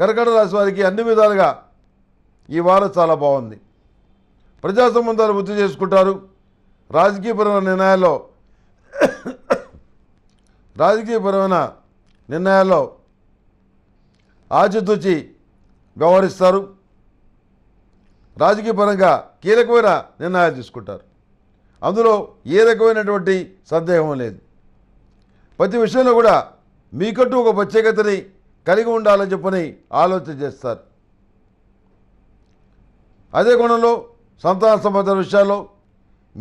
కర్కట రాశి వారికి అన్ని విధాలుగా ఈ వారం చాలా బాగుంది ప్రజా సంబంధాలు వృద్ధి చేసుకుంటారు రాజకీయపరమైన నిర్ణయాల్లో రాజకీయపరమైన నిర్ణయాల్లో ఆచితూచి వ్యవహరిస్తారు రాజకీయపరంగా కీలకమైన నిర్ణయాలు తీసుకుంటారు అందులో ఏ రకమైనటువంటి సందేహం లేదు ప్రతి విషయంలో కూడా మీకంటూ ఒక ప్రత్యేకతని కలిగి ఉండాలని చెప్పని ఆలోచన చేస్తారు అదే కోణంలో సంతాన సంబంధ విషయాల్లో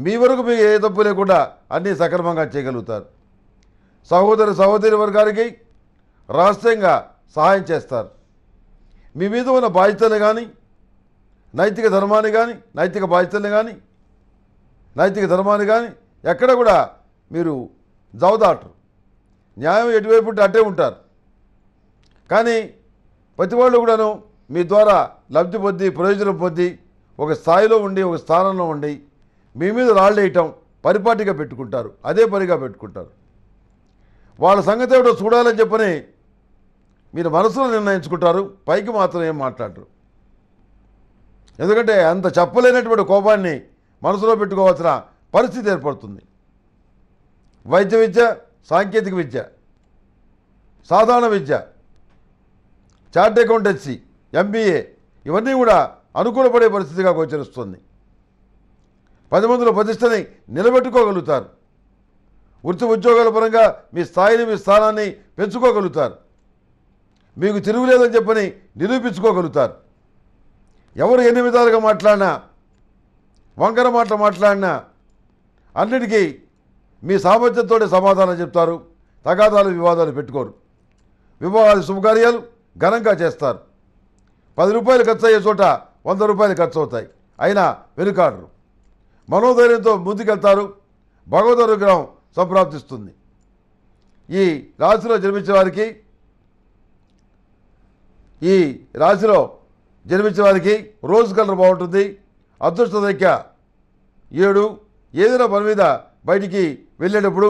మీ వరకు మీకు ఏ తప్పు లేకుండా అన్నీ సక్రమంగా చేయగలుగుతారు సహోదరి సహోదరి వర్గానికి రహస్యంగా సహాయం చేస్తారు మీ మీద ఉన్న బాధ్యతలు కానీ నైతిక ధర్మాన్ని కానీ నైతిక బాధ్యతలు కానీ నైతిక ధర్మాన్ని కానీ ఎక్కడ కూడా మీరు జవదాటరు న్యాయం ఎటువైపు ఉంటే అట్టే ఉంటారు కానీ ప్రతి వాళ్ళు కూడాను మీ ద్వారా లబ్ధి పొద్ది ప్రయోజనం పొద్ది ఒక స్థాయిలో ఉండి ఒక స్థానంలో ఉండి మీ మీద రాళ్ళేయటం పరిపాటిగా పెట్టుకుంటారు అదే పనిగా పెట్టుకుంటారు వాళ్ళ సంగతి ఏమిటో చూడాలని చెప్పని మీరు మనసులో నిర్ణయించుకుంటారు పైకి మాత్రం ఏం మాట్లాడరు ఎందుకంటే అంత చెప్పలేనటువంటి కోపాన్ని మనసులో పెట్టుకోవాల్సిన పరిస్థితి ఏర్పడుతుంది వైద్య విద్య సాంకేతిక విద్య సాధారణ విద్య చార్ట్ అకౌంటెన్సీ ఎంబీఏ ఇవన్నీ కూడా అనుకూలపడే పరిస్థితిగా గోచరిస్తుంది పది మందిలో ప్రతిష్టని నిలబెట్టుకోగలుగుతారు వృత్తి ఉద్యోగాల పరంగా మీ స్థాయిని మీ స్థానాన్ని పెంచుకోగలుగుతారు మీకు తిరుగులేదని చెప్పని నిరూపించుకోగలుగుతారు ఎవరు ఎన్ని విధాలుగా మాట్లాడినా వంకర మాటలు మాట్లాడినా అన్నిటికీ మీ సామర్థ్యంతో సమాధానం చెప్తారు తగాదాలు వివాదాలు పెట్టుకోరు వివాహాలు శుభకార్యాలు ఘనంగా చేస్తారు పది రూపాయలు ఖర్చు అయ్యే చోట వంద రూపాయలు ఖర్చు అవుతాయి అయినా వెనుకాడరు మనోధైర్యంతో ముందుకెళ్తారు భగవద్ అనుగ్రహం సంప్రాప్తిస్తుంది ఈ రాశిలో జన్మించిన వారికి ఈ రాశిలో జన్మించిన వారికి రోజ్ కలర్ బాగుంటుంది అదృష్ట సంఖ్య ఏడు ఏదైనా పని మీద బయటికి వెళ్ళేటప్పుడు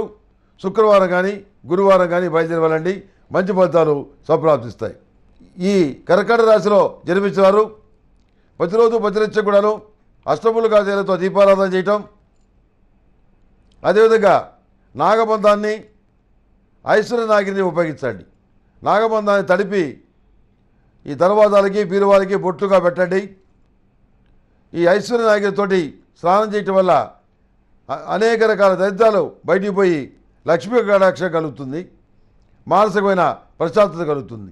శుక్రవారం కానీ గురువారం కానీ బయలుదేరవాలండి మంచి ఫలితాలు సంప్రాప్తిస్తాయి ఈ కర్కట రాశిలో జన్మించినారు ప్రతిరోజు ప్రతినిత్యం కూడాను అష్టములు కాజేలతో దీపారాధన చేయటం అదేవిధంగా నాగబంధాన్ని ఐశ్వర్య నాగిరిని ఉపయోగించండి నాగబంధాన్ని తడిపి ఈ దర్వాజాలకి బీరువాలకి బొట్టుగా పెట్టండి ఈ ఐశ్వర్య నాగిరితోటి స్నానం చేయటం వల్ల అనేక రకాల దరిద్రాలు బయటికి పోయి లక్ష్మీ కటాక్షం కలుగుతుంది మానసికమైన ప్రశాంతత కలుగుతుంది